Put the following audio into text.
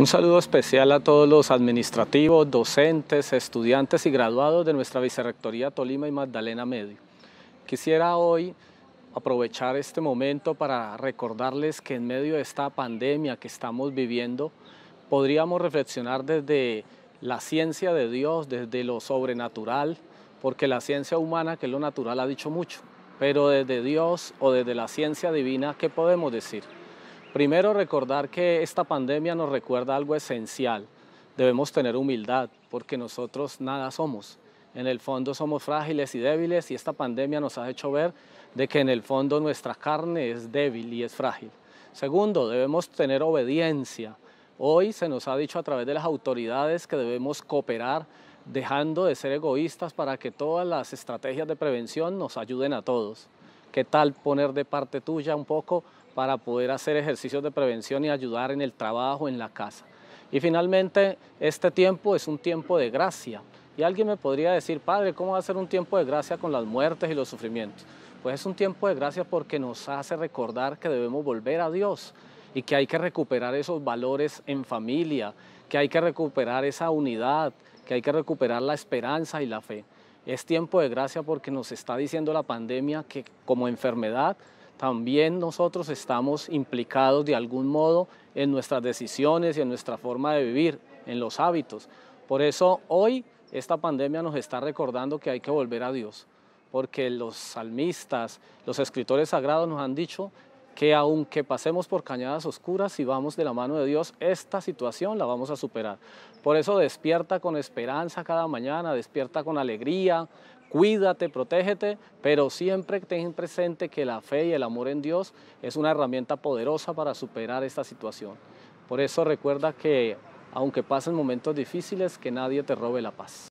Un saludo especial a todos los administrativos, docentes, estudiantes y graduados de nuestra Vicerrectoría Tolima y Magdalena Medio. Quisiera hoy aprovechar este momento para recordarles que en medio de esta pandemia que estamos viviendo, podríamos reflexionar desde la ciencia de Dios, desde lo sobrenatural, porque la ciencia humana, que es lo natural, ha dicho mucho, pero desde Dios o desde la ciencia divina, ¿qué podemos decir? Primero, recordar que esta pandemia nos recuerda algo esencial. Debemos tener humildad, porque nosotros nada somos. En el fondo somos frágiles y débiles y esta pandemia nos ha hecho ver de que en el fondo nuestra carne es débil y es frágil. Segundo, debemos tener obediencia. Hoy se nos ha dicho a través de las autoridades que debemos cooperar dejando de ser egoístas para que todas las estrategias de prevención nos ayuden a todos. ¿Qué tal poner de parte tuya un poco para poder hacer ejercicios de prevención y ayudar en el trabajo, en la casa. Y finalmente, este tiempo es un tiempo de gracia. Y alguien me podría decir, Padre, ¿cómo va a ser un tiempo de gracia con las muertes y los sufrimientos? Pues es un tiempo de gracia porque nos hace recordar que debemos volver a Dios y que hay que recuperar esos valores en familia, que hay que recuperar esa unidad, que hay que recuperar la esperanza y la fe. Es tiempo de gracia porque nos está diciendo la pandemia que como enfermedad también nosotros estamos implicados de algún modo en nuestras decisiones y en nuestra forma de vivir, en los hábitos. Por eso hoy esta pandemia nos está recordando que hay que volver a Dios, porque los salmistas, los escritores sagrados nos han dicho que aunque pasemos por cañadas oscuras, y vamos de la mano de Dios, esta situación la vamos a superar. Por eso despierta con esperanza cada mañana, despierta con alegría, cuídate, protégete, pero siempre ten presente que la fe y el amor en Dios es una herramienta poderosa para superar esta situación. Por eso recuerda que aunque pasen momentos difíciles, que nadie te robe la paz.